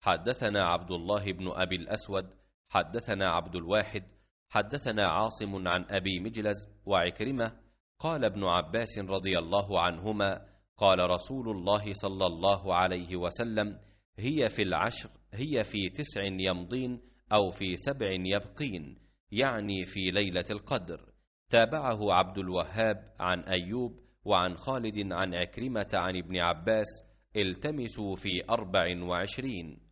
حدثنا عبد الله بن أبي الأسود حدثنا عبد الواحد حدثنا عاصم عن أبي مجلز وعكرمة قال ابن عباس رضي الله عنهما قال رسول الله صلى الله عليه وسلم هي في العشر هي في تسع يمضين أو في سبع يبقين يعني في ليلة القدر تابعه عبد الوهاب عن أيوب وعن خالد عن عكرمة عن ابن عباس التمسوا في أربع وعشرين